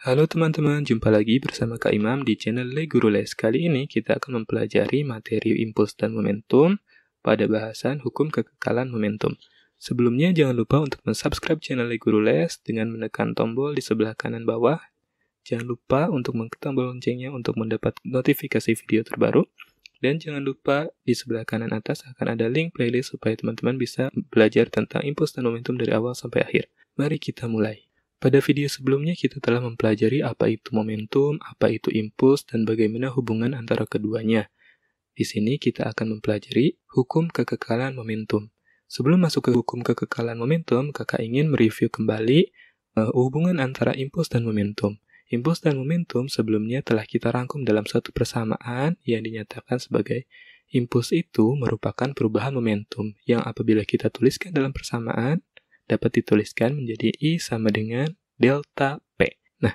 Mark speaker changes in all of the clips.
Speaker 1: Halo teman-teman, jumpa lagi bersama Kak Imam di channel Le Guru Les. Kali ini kita akan mempelajari materi impuls dan momentum pada bahasan hukum kekekalan momentum. Sebelumnya jangan lupa untuk mensubscribe channel Le Guru Les dengan menekan tombol di sebelah kanan bawah. Jangan lupa untuk mengklik tombol loncengnya untuk mendapat notifikasi video terbaru. Dan jangan lupa di sebelah kanan atas akan ada link playlist supaya teman-teman bisa belajar tentang impuls dan momentum dari awal sampai akhir. Mari kita mulai. Pada video sebelumnya kita telah mempelajari apa itu momentum, apa itu impuls, dan bagaimana hubungan antara keduanya. Di sini kita akan mempelajari hukum kekekalan momentum. Sebelum masuk ke hukum kekekalan momentum, kakak ingin mereview kembali uh, hubungan antara impuls dan momentum. Impuls dan momentum sebelumnya telah kita rangkum dalam satu persamaan yang dinyatakan sebagai impuls itu merupakan perubahan momentum yang apabila kita tuliskan dalam persamaan dapat dituliskan menjadi I sama dengan delta P. Nah,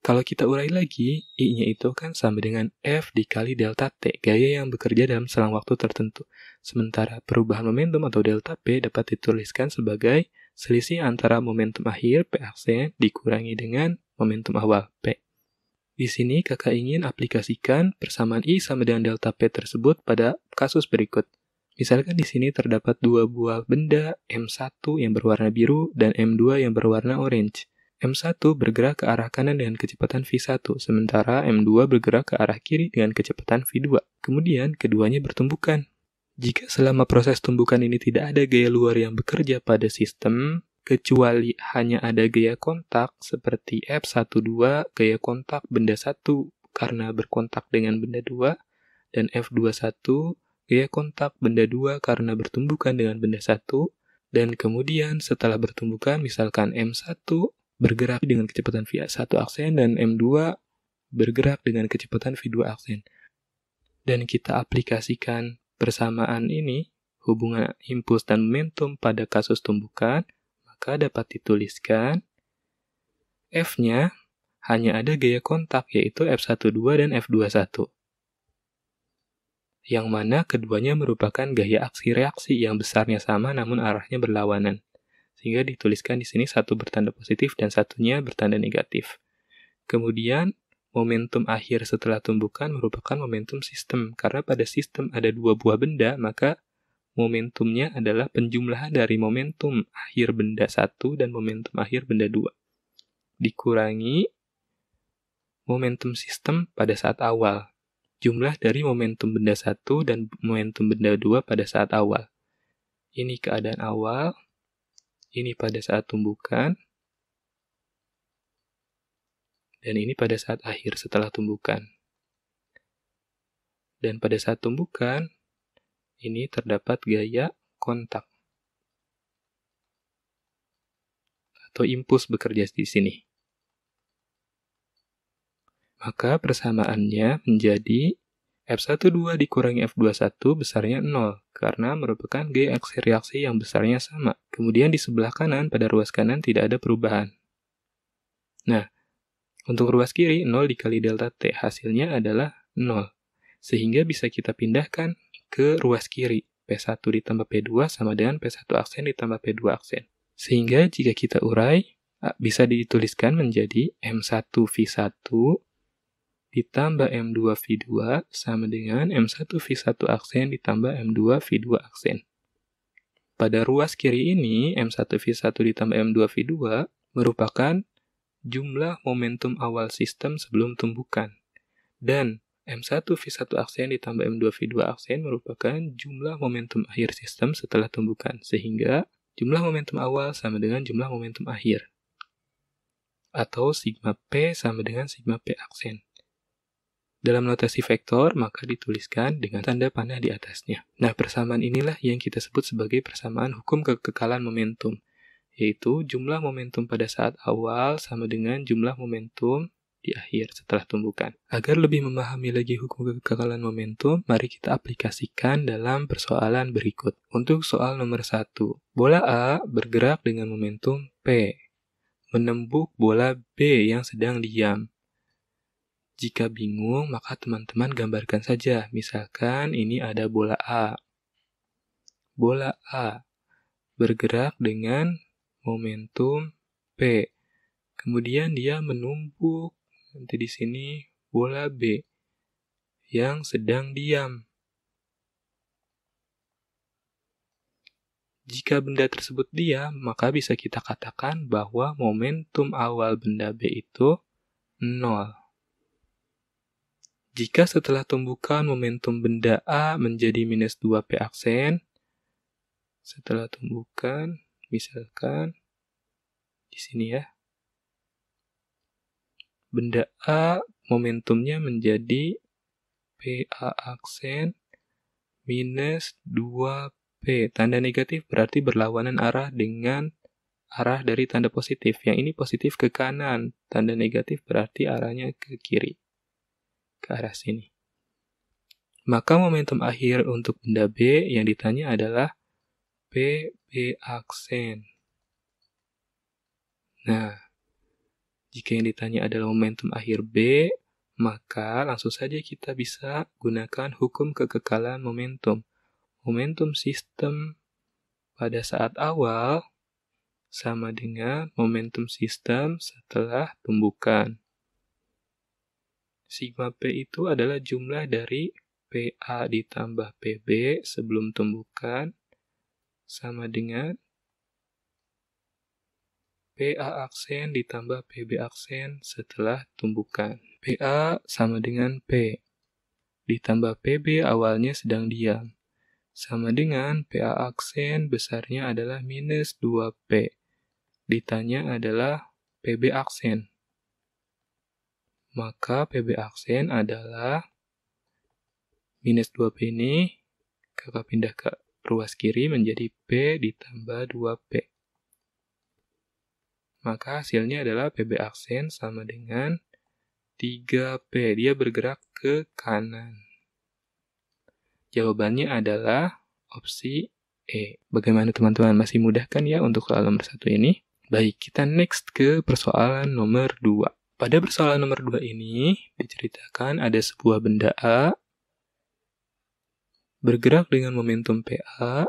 Speaker 1: kalau kita urai lagi, I-nya itu kan sama dengan F dikali delta T, gaya yang bekerja dalam selang waktu tertentu. Sementara perubahan momentum atau delta P dapat dituliskan sebagai selisih antara momentum akhir PAC dikurangi dengan momentum awal P. Di sini kakak ingin aplikasikan persamaan I sama dengan delta P tersebut pada kasus berikut. Misalkan di sini terdapat dua buah benda M1 yang berwarna biru dan M2 yang berwarna orange. M1 bergerak ke arah kanan dengan kecepatan V1, sementara M2 bergerak ke arah kiri dengan kecepatan V2. Kemudian, keduanya bertumbukan. Jika selama proses tumbukan ini tidak ada gaya luar yang bekerja pada sistem, kecuali hanya ada gaya kontak seperti F12, gaya kontak benda 1 karena berkontak dengan benda 2, dan F21 Gaya kontak benda dua karena bertumbukan dengan benda satu, dan kemudian setelah bertumbukan misalkan M1 bergerak dengan kecepatan V1 aksen dan M2 bergerak dengan kecepatan V2 aksen. Dan kita aplikasikan persamaan ini, hubungan impuls dan momentum pada kasus tumbukan, maka dapat dituliskan F-nya hanya ada gaya kontak yaitu F12 dan F21 yang mana keduanya merupakan gaya aksi-reaksi yang besarnya sama namun arahnya berlawanan. Sehingga dituliskan di sini satu bertanda positif dan satunya bertanda negatif. Kemudian, momentum akhir setelah tumbukan merupakan momentum sistem, karena pada sistem ada dua buah benda, maka momentumnya adalah penjumlahan dari momentum akhir benda satu dan momentum akhir benda dua. Dikurangi momentum sistem pada saat awal, jumlah dari momentum benda satu dan momentum benda dua pada saat awal. Ini keadaan awal, ini pada saat tumbukan, dan ini pada saat akhir setelah tumbukan. Dan pada saat tumbukan, ini terdapat gaya kontak atau impuls bekerja di sini maka persamaannya menjadi F12 dikurangi F21 besarnya 0, karena merupakan G aksi reaksi yang besarnya sama. Kemudian di sebelah kanan, pada ruas kanan tidak ada perubahan. Nah, untuk ruas kiri, 0 dikali delta T, hasilnya adalah 0. Sehingga bisa kita pindahkan ke ruas kiri. P1 ditambah P2 sama dengan P1 aksen ditambah P2 aksen. Sehingga jika kita urai, bisa dituliskan menjadi M1V1 ditambah M2 V2 sama dengan M1 V1 aksen ditambah M2 V2 aksen. Pada ruas kiri ini, M1 V1 ditambah M2 V2 merupakan jumlah momentum awal sistem sebelum tumbukan. Dan M1 V1 aksen ditambah M2 V2 aksen merupakan jumlah momentum akhir sistem setelah tumbukan. Sehingga jumlah momentum awal sama dengan jumlah momentum akhir. Atau sigma P sama dengan sigma P aksen. Dalam notasi vektor, maka dituliskan dengan tanda panah di atasnya. Nah, persamaan inilah yang kita sebut sebagai persamaan hukum kekekalan momentum, yaitu jumlah momentum pada saat awal sama dengan jumlah momentum di akhir setelah tumbukan. Agar lebih memahami lagi hukum kekekalan momentum, mari kita aplikasikan dalam persoalan berikut. Untuk soal nomor satu, bola A bergerak dengan momentum P, menembuk bola B yang sedang diam jika bingung, maka teman-teman gambarkan saja. Misalkan ini ada bola A. Bola A bergerak dengan momentum P. Kemudian dia menumpuk nanti di sini bola B yang sedang diam. Jika benda tersebut diam, maka bisa kita katakan bahwa momentum awal benda B itu nol. Jika setelah tumbukan momentum benda A menjadi minus 2P aksen, setelah tumbukan, misalkan di sini ya, benda A momentumnya menjadi PA aksen minus 2P. Tanda negatif berarti berlawanan arah dengan arah dari tanda positif. Yang ini positif ke kanan, tanda negatif berarti arahnya ke kiri ke arah sini. Maka momentum akhir untuk benda B yang ditanya adalah P, b aksen. Nah, jika yang ditanya adalah momentum akhir B, maka langsung saja kita bisa gunakan hukum kekekalan momentum. Momentum sistem pada saat awal sama dengan momentum sistem setelah tumbukan. Sigma P itu adalah jumlah dari PA ditambah PB sebelum tumbukan sama dengan PA aksen ditambah PB aksen setelah tumbukan. PA sama dengan P ditambah PB awalnya sedang diam. Sama dengan PA aksen besarnya adalah minus 2P. Ditanya adalah PB aksen. Maka PB aksen adalah minus 2P ini kakak pindah ke ruas kiri menjadi P ditambah 2P. Maka hasilnya adalah PB aksen sama dengan 3P. Dia bergerak ke kanan. Jawabannya adalah opsi E. Bagaimana teman-teman? Masih mudah kan ya untuk soal nomor satu ini? Baik, kita next ke persoalan nomor 2. Pada persoalan nomor 2 ini, diceritakan ada sebuah benda A bergerak dengan momentum PA,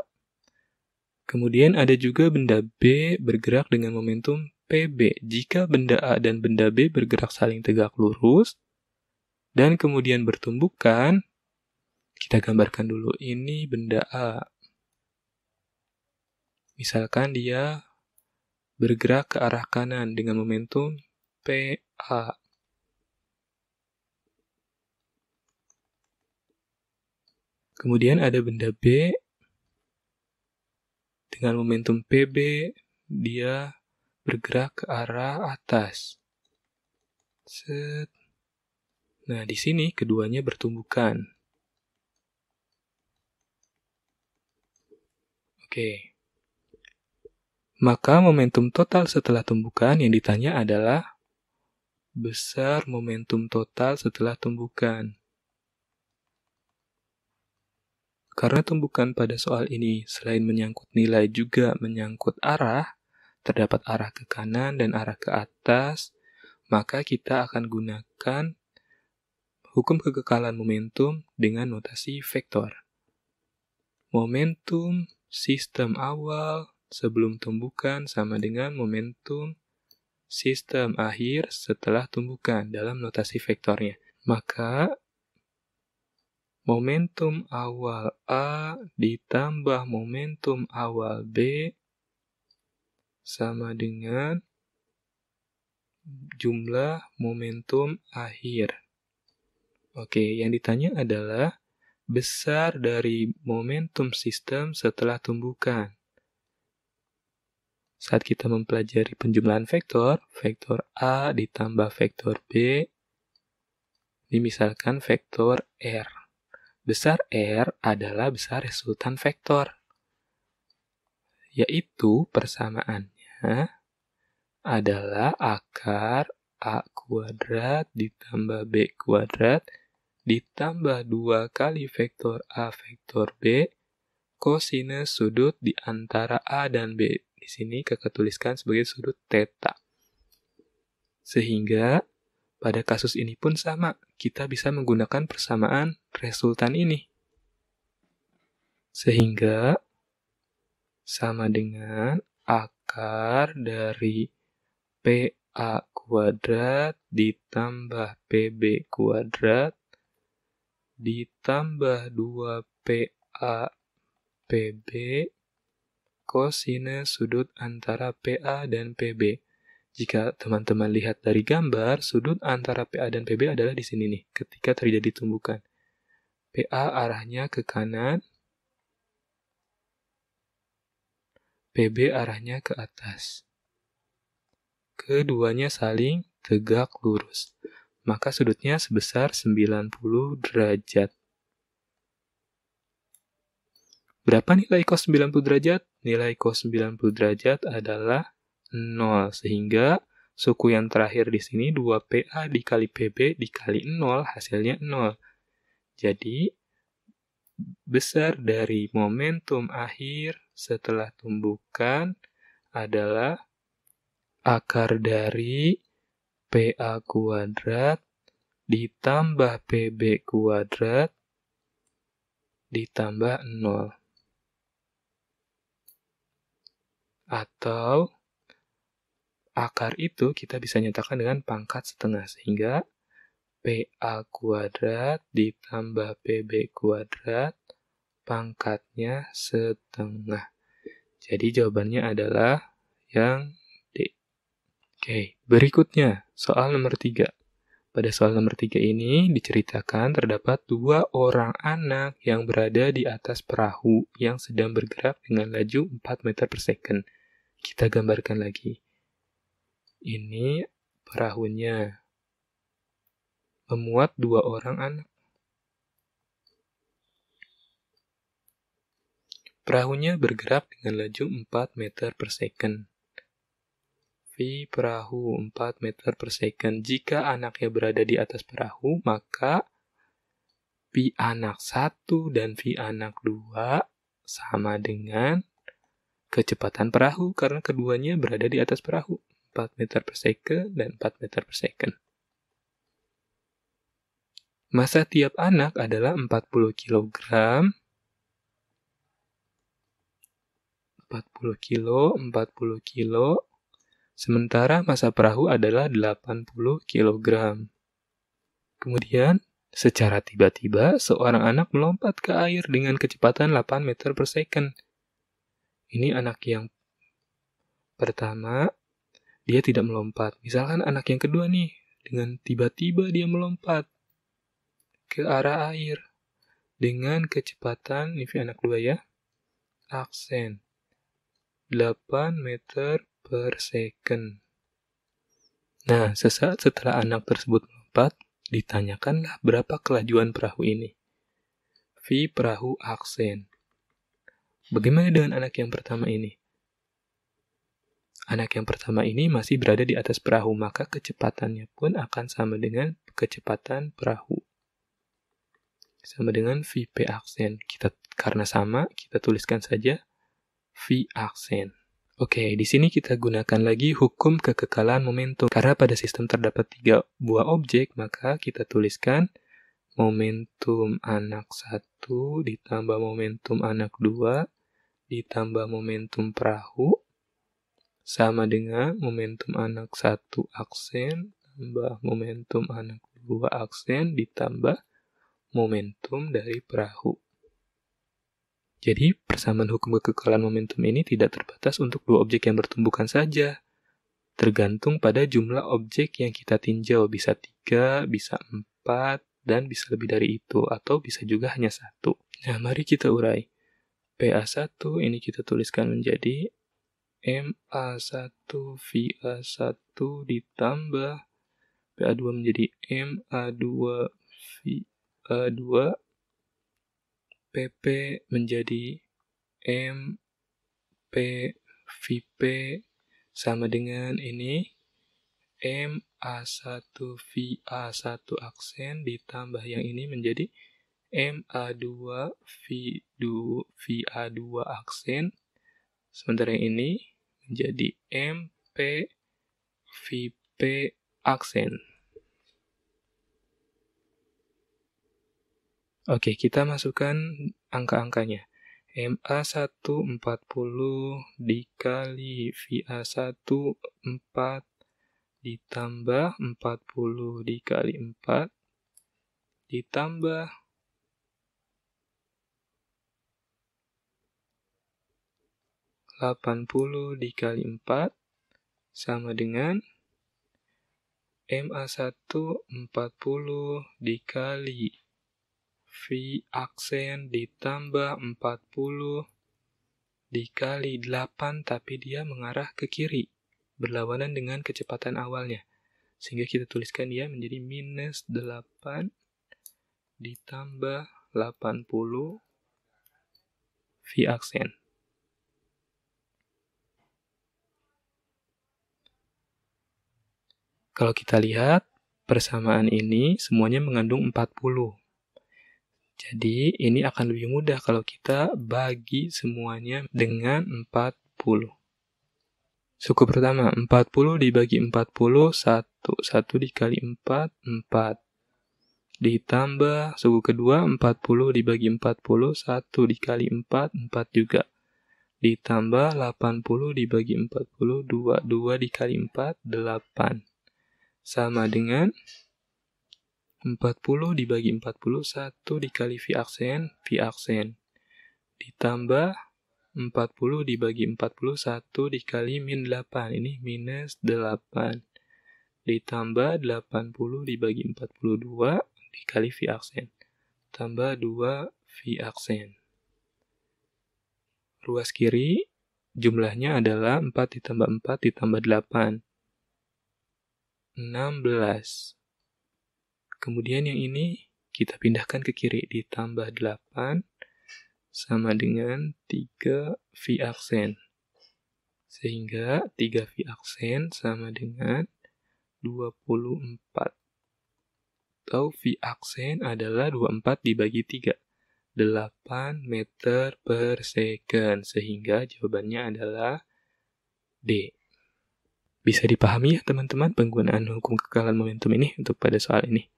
Speaker 1: kemudian ada juga benda B bergerak dengan momentum PB. Jika benda A dan benda B bergerak saling tegak lurus, dan kemudian bertumbukan, kita gambarkan dulu ini benda A. Misalkan dia bergerak ke arah kanan dengan momentum PA. Kemudian ada benda B dengan momentum PB dia bergerak ke arah atas. Set. Nah, di sini keduanya bertumbukan. Oke. Maka momentum total setelah tumbukan yang ditanya adalah besar momentum total setelah tumbukan. Karena tumbukan pada soal ini selain menyangkut nilai juga menyangkut arah, terdapat arah ke kanan dan arah ke atas, maka kita akan gunakan hukum kekekalan momentum dengan notasi vektor. Momentum sistem awal sebelum tumbukan sama dengan momentum sistem akhir setelah tumbukan dalam notasi vektornya. Maka momentum awal A ditambah momentum awal B sama dengan jumlah momentum akhir. Oke, yang ditanya adalah besar dari momentum sistem setelah tumbukan. Saat kita mempelajari penjumlahan vektor, vektor A ditambah vektor B, ini misalkan vektor R. Besar R adalah besar resultan vektor, yaitu persamaannya adalah akar A kuadrat ditambah B kuadrat ditambah 2 kali vektor A vektor B kosinus sudut di antara A dan B di sini kakak tuliskan sebagai sudut theta. Sehingga pada kasus ini pun sama, kita bisa menggunakan persamaan resultan ini. Sehingga sama dengan akar dari PA kuadrat ditambah PB kuadrat ditambah 2PA PB kosinus sudut antara PA dan PB. Jika teman-teman lihat dari gambar, sudut antara PA dan PB adalah di sini nih, ketika terjadi tumbukan. PA arahnya ke kanan, PB arahnya ke atas. Keduanya saling tegak lurus, maka sudutnya sebesar 90 derajat. Berapa nilai cos 90 derajat? Nilai cos 90 derajat adalah 0, sehingga suku yang terakhir di sini 2PA dikali PB dikali 0, hasilnya 0. Jadi, besar dari momentum akhir setelah tumbukan adalah akar dari PA kuadrat ditambah PB kuadrat ditambah 0. atau akar itu kita bisa nyatakan dengan pangkat setengah sehingga PA kuadrat ditambah PB kuadrat pangkatnya setengah. Jadi jawabannya adalah yang D. Oke, berikutnya soal nomor 3. Pada soal nomor 3 ini diceritakan terdapat dua orang anak yang berada di atas perahu yang sedang bergerak dengan laju 4 meter per second. Kita gambarkan lagi. Ini perahunya. Memuat dua orang anak. Perahunya bergerak dengan laju 4 meter per second. V perahu 4 meter per second. Jika anaknya berada di atas perahu, maka V anak 1 dan V anak 2 sama dengan kecepatan perahu karena keduanya berada di atas perahu 4 meter per second dan 4 meter per second. Masa tiap anak adalah 40 kg 40 kilo, 40 kilo, sementara masa perahu adalah 80 kg. Kemudian, secara tiba-tiba, seorang anak melompat ke air dengan kecepatan 8 meter per second ini anak yang pertama dia tidak melompat. Misalkan anak yang kedua nih dengan tiba-tiba dia melompat ke arah air dengan kecepatan ini anak dua ya aksen 8 meter per second. Nah, sesaat setelah anak tersebut melompat, ditanyakanlah berapa kelajuan perahu ini. V perahu aksen. Bagaimana dengan anak yang pertama ini? Anak yang pertama ini masih berada di atas perahu, maka kecepatannya pun akan sama dengan kecepatan perahu. Sama dengan VP aksen. Kita karena sama, kita tuliskan saja V aksen. Oke, di sini kita gunakan lagi hukum kekekalan momentum. Karena pada sistem terdapat tiga buah objek, maka kita tuliskan momentum anak satu ditambah momentum anak dua ditambah momentum perahu sama dengan momentum anak satu aksen tambah momentum anak dua aksen ditambah momentum dari perahu. Jadi, persamaan hukum kekekalan momentum ini tidak terbatas untuk dua objek yang bertumbukan saja. Tergantung pada jumlah objek yang kita tinjau, bisa tiga, bisa empat, dan bisa lebih dari itu, atau bisa juga hanya satu. Nah, mari kita urai. PA1 ini kita tuliskan menjadi MA1VA1 ditambah PA2 menjadi MA2VA2 PP menjadi MP VP sama dengan ini MA1VA1 aksen ditambah yang ini menjadi MA2 V2 VA2 aksen sementara yang ini menjadi MP VP aksen. Oke, kita masukkan angka-angkanya. MA1 40 dikali VA1 4 ditambah 40 dikali 4 ditambah 80 dikali 4 sama dengan MA1 40 dikali V aksen ditambah 40 dikali 8 tapi dia mengarah ke kiri berlawanan dengan kecepatan awalnya sehingga kita tuliskan dia menjadi minus 8 ditambah 80 V aksen Kalau kita lihat, persamaan ini semuanya mengandung 40. Jadi, ini akan lebih mudah kalau kita bagi semuanya dengan 40. Suku pertama, 40 dibagi 40, 1. 1 dikali 4, 4 ditambah suku kedua 40 dibagi 40 1 dikali 4 4 juga ditambah 80 dibagi 40 2 2 dikali 4 8 sama dengan 40 dibagi 41 dikali V aksen, V aksen. Ditambah 40 dibagi 41 dikali min 8. Ini minus 8. Ditambah 80 dibagi 42 dikali V aksen. Tambah 2 V aksen. Ruas kiri jumlahnya adalah 4 ditambah 4 ditambah 8. 16. Kemudian yang ini kita pindahkan ke kiri, ditambah 8 sama dengan 3 V aksen. Sehingga 3 V aksen sama dengan 24. Atau V aksen adalah 24 dibagi 3. 8 meter per second. Sehingga jawabannya adalah D. Bisa dipahami ya teman-teman penggunaan hukum kekalan momentum ini untuk pada soal ini.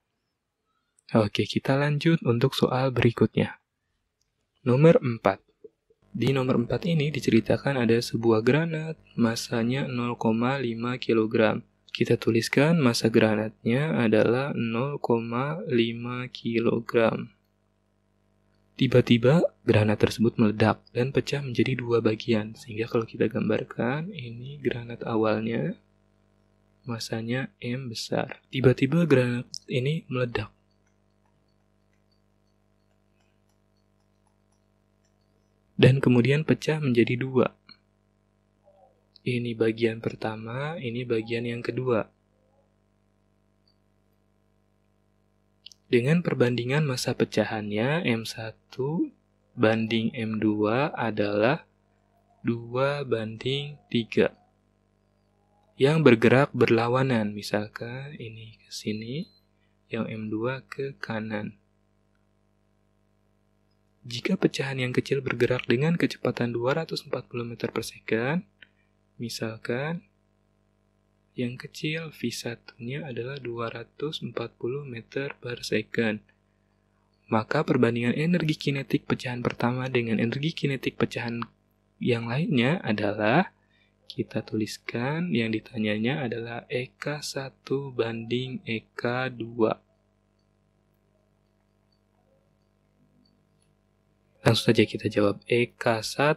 Speaker 1: Oke, kita lanjut untuk soal berikutnya. Nomor 4. Di nomor 4 ini diceritakan ada sebuah granat, masanya 0,5 kg. Kita tuliskan masa granatnya adalah 0,5 kg. Tiba-tiba granat tersebut meledak dan pecah menjadi dua bagian sehingga kalau kita gambarkan ini granat awalnya masanya M besar. Tiba-tiba granat ini meledak. Dan kemudian pecah menjadi dua. Ini bagian pertama, ini bagian yang kedua. Dengan perbandingan masa pecahannya, M1 banding M2 adalah 2 banding 3.
Speaker 2: Yang bergerak
Speaker 1: berlawanan, misalkan ini ke sini, yang M2 ke kanan. Jika pecahan yang kecil bergerak dengan kecepatan 240 meter per second, misalkan yang kecil V1-nya adalah 240 meter per second. Maka perbandingan energi kinetik pecahan pertama dengan energi kinetik pecahan yang lainnya adalah kita tuliskan yang ditanyanya adalah EK1 banding EK2. Langsung saja kita jawab EK1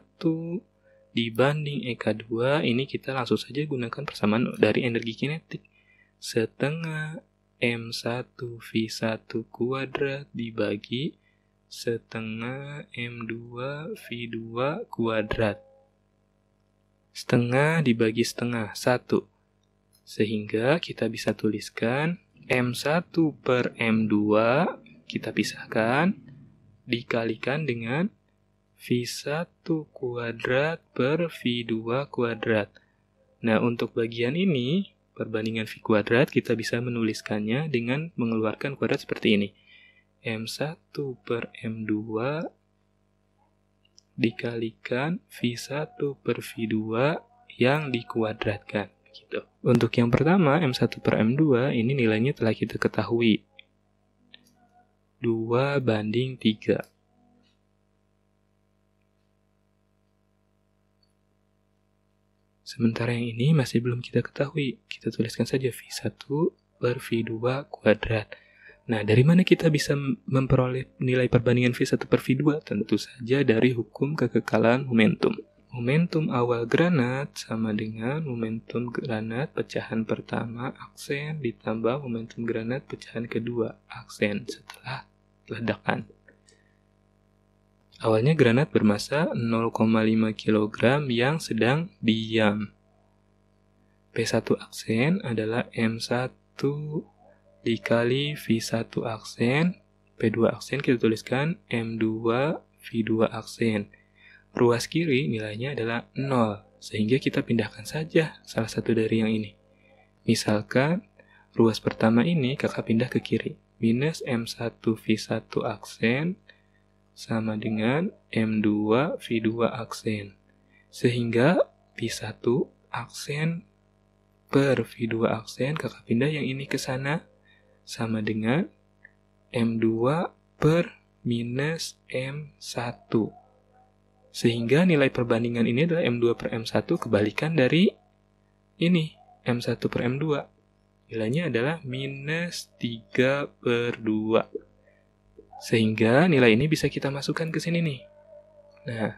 Speaker 1: dibanding EK2 ini kita langsung saja gunakan persamaan dari energi kinetik setengah M1 V1 kuadrat dibagi setengah M2 V2 kuadrat setengah dibagi setengah 1 sehingga kita bisa tuliskan M1 per M2 kita pisahkan dikalikan dengan V1 kuadrat per V2 kuadrat. Nah, untuk bagian ini, perbandingan V kuadrat, kita bisa menuliskannya dengan mengeluarkan kuadrat seperti ini. M1 per M2 dikalikan V1 per V2 yang dikuadratkan. Gitu. Untuk yang pertama, M1 per M2, ini nilainya telah kita ketahui. 2 banding 3. Sementara yang ini masih belum kita ketahui. Kita tuliskan saja V1 per V2 kuadrat. Nah, dari mana kita bisa memperoleh nilai perbandingan V1 per V2? Tentu saja dari hukum kekekalan momentum. Momentum awal granat sama dengan momentum granat pecahan pertama aksen ditambah momentum granat pecahan kedua aksen setelah ledakan. Awalnya granat bermassa 0,5 kg yang sedang diam. P1 aksen adalah M1 dikali V1 aksen, P2 aksen kita tuliskan M2 V2 aksen. Ruas kiri nilainya adalah 0, sehingga kita pindahkan saja salah satu dari yang ini. Misalkan, ruas pertama ini kakak pindah ke kiri, minus M1 V1 aksen sama dengan M2 V2 aksen. Sehingga P1 aksen per V2 aksen kakak pindah yang ini ke sana sama dengan M2 per minus M1. Sehingga nilai perbandingan ini adalah M2 per M1 kebalikan dari ini, M1 per M2. Nilainya adalah minus 3 per 2. Sehingga nilai ini bisa kita masukkan ke sini nih. Nah,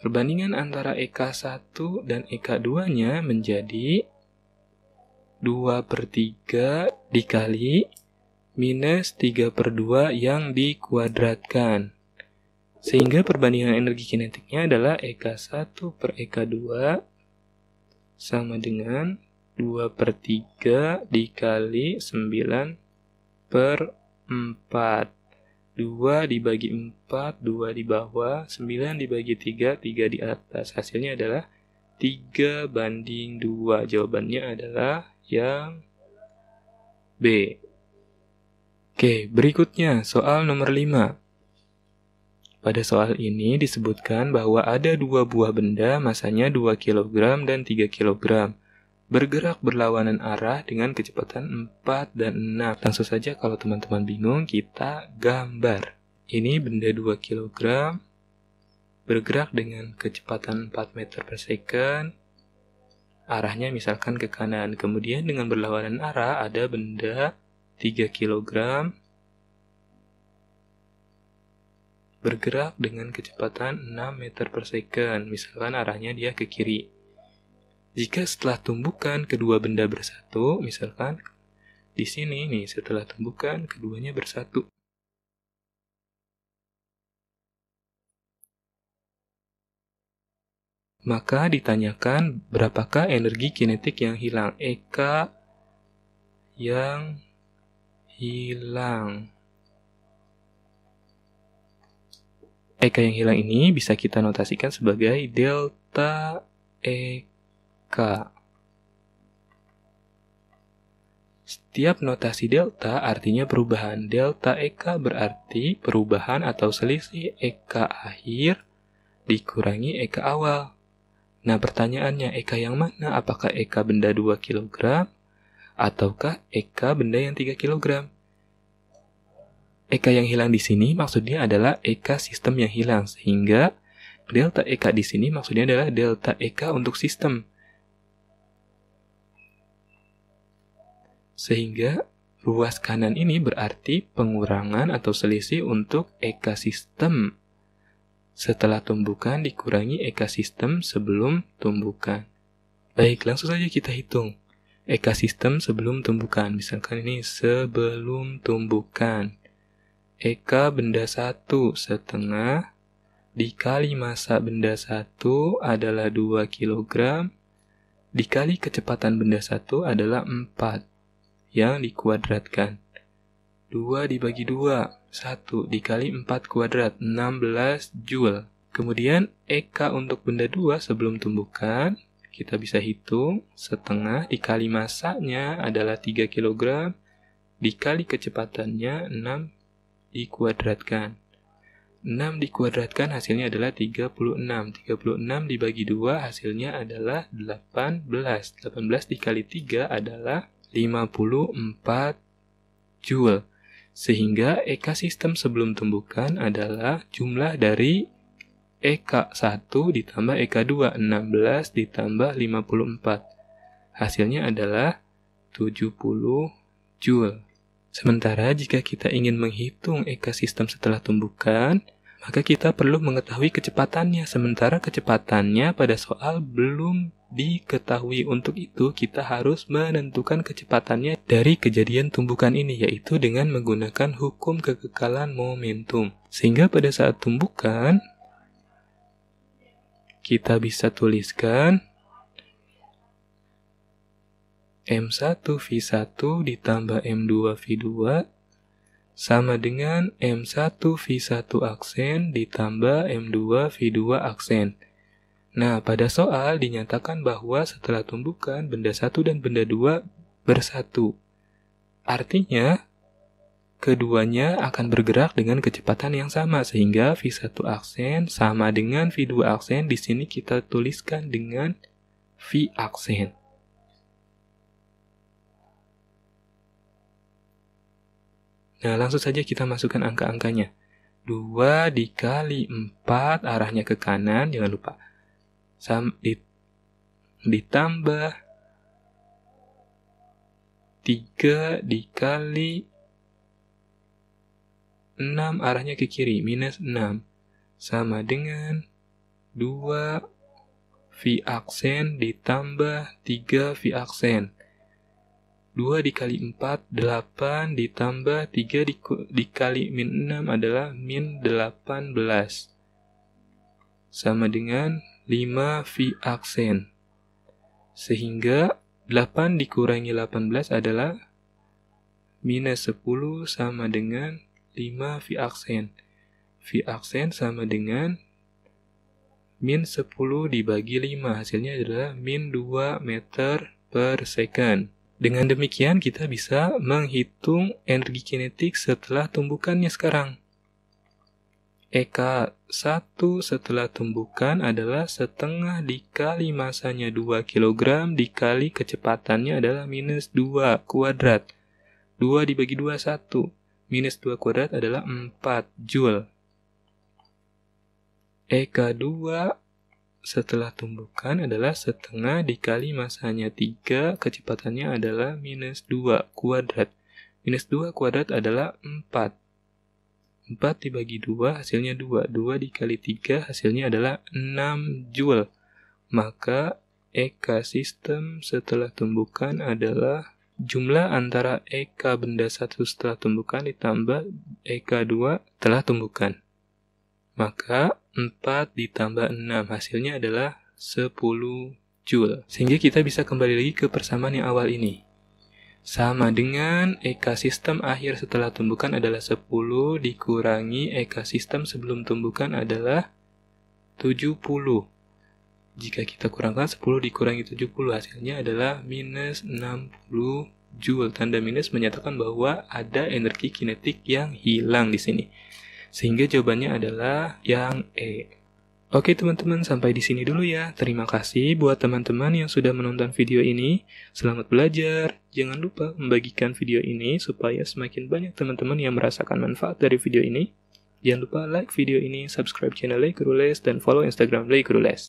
Speaker 1: perbandingan antara EK1 dan EK2-nya menjadi 2 per 3 dikali minus 3 per 2 yang dikuadratkan. Sehingga perbandingan energi kinetiknya adalah EK1 per EK2 sama dengan 2 per 3 dikali 9 per 4. 2 dibagi 4, 2 di bawah, 9 dibagi 3, 3 di atas. Hasilnya adalah 3 banding 2. Jawabannya adalah yang B. Oke, berikutnya soal nomor 5. Pada soal ini disebutkan bahwa ada dua buah benda masanya 2 kg dan 3 kg bergerak berlawanan arah dengan kecepatan 4 dan 6. Langsung saja kalau teman-teman bingung, kita gambar. Ini benda 2 kg bergerak dengan kecepatan 4 meter per second. Arahnya misalkan ke kanan. Kemudian dengan berlawanan arah ada benda 3 kg bergerak dengan kecepatan 6 meter per second. Misalkan arahnya dia ke kiri. Jika setelah tumbukan kedua benda bersatu, misalkan di sini nih setelah tumbukan keduanya bersatu. Maka ditanyakan berapakah energi kinetik yang hilang? Eka yang hilang. Eka yang hilang ini bisa kita notasikan sebagai delta Eka. Setiap notasi delta artinya perubahan. Delta EK berarti perubahan atau selisih EK akhir dikurangi EK awal. Nah pertanyaannya EK yang mana? Apakah EK benda 2 kg ataukah EK benda yang 3 kg? EK yang hilang di sini maksudnya adalah EK sistem yang hilang sehingga delta EK di sini maksudnya adalah delta EK untuk sistem. Sehingga ruas kanan ini berarti pengurangan atau selisih untuk ekosistem. Setelah tumbukan dikurangi ekosistem sebelum tumbukan. Baik, langsung saja kita hitung. Ekosistem sebelum tumbukan. Misalkan ini sebelum tumbukan. Eka benda satu setengah dikali masa benda satu adalah 2 kg dikali kecepatan benda satu adalah 4 yang dikuadratkan. 2 dibagi 2, 1 dikali 4 kuadrat, 16 joule. Kemudian EK untuk benda 2 sebelum tumbukan, kita bisa hitung setengah dikali masanya adalah 3 kg dikali kecepatannya 6 dikuadratkan. 6 dikuadratkan hasilnya adalah 36. 36 dibagi 2 hasilnya adalah 18. 18 dikali 3 adalah 54 Joule. Sehingga sistem sebelum tumbukan adalah jumlah dari EK1 ditambah EK2, 16 ditambah 54. Hasilnya adalah 70 Joule. Sementara jika kita ingin menghitung sistem setelah tumbukan, maka kita perlu mengetahui kecepatannya, sementara kecepatannya pada soal belum diketahui untuk itu kita harus menentukan kecepatannya dari kejadian tumbukan ini yaitu dengan menggunakan hukum kekekalan momentum sehingga pada saat tumbukan kita bisa tuliskan M1 V1 ditambah M2 V2 sama dengan M1 V1 aksen ditambah M2 V2 aksen Nah, pada soal dinyatakan bahwa setelah tumbukan, benda satu dan benda dua bersatu. Artinya, keduanya akan bergerak dengan kecepatan yang sama sehingga V1 aksen sama dengan V2 aksen di sini kita tuliskan dengan V aksen. Nah, langsung saja kita masukkan angka-angkanya. 2 dikali 4 arahnya ke kanan, jangan lupa sam, di, ditambah 3 dikali 6 arahnya ke kiri minus 6 sama dengan 2 V aksen ditambah 3 V aksen 2 dikali 4 8 ditambah 3 di, dikali min 6 adalah min 18 sama dengan 5 v aksen. Sehingga 8 dikurangi 18 adalah minus 10 sama dengan 5 v aksen. V aksen sama dengan min 10 dibagi 5. Hasilnya adalah min 2 meter per second. Dengan demikian kita bisa menghitung energi kinetik setelah tumbukannya sekarang. EK 1 setelah tumbukan adalah setengah dikali masanya 2 kg dikali kecepatannya adalah minus 2 kuadrat. 2 dibagi 2, 1. Minus 2 kuadrat adalah 4 joule. EK2 setelah tumbukan adalah setengah dikali masanya 3, kecepatannya adalah minus 2 kuadrat. Minus 2 kuadrat adalah 4. 4 dibagi 2 hasilnya 2. 2 dikali 3 hasilnya adalah 6 joule. Maka EK setelah tumbukan adalah jumlah antara EK benda 1 setelah tumbukan ditambah EK 2 telah tumbukan. Maka 4 ditambah 6 hasilnya adalah 10 joule. Sehingga kita bisa kembali lagi ke persamaan yang awal ini sama dengan ekosistem akhir setelah tumbukan adalah 10 dikurangi ekosistem sebelum tumbukan adalah 70. Jika kita kurangkan 10 dikurangi 70 hasilnya adalah minus 60 Joule. Tanda minus menyatakan bahwa ada energi kinetik yang hilang di sini. Sehingga jawabannya adalah yang E. Oke teman-teman, sampai di sini dulu ya. Terima kasih buat teman-teman yang sudah menonton video ini. Selamat belajar. Jangan lupa membagikan video ini supaya semakin banyak teman-teman yang merasakan manfaat dari video ini. Jangan lupa like video ini, subscribe channel Lekurules, dan follow Instagram Lekurules.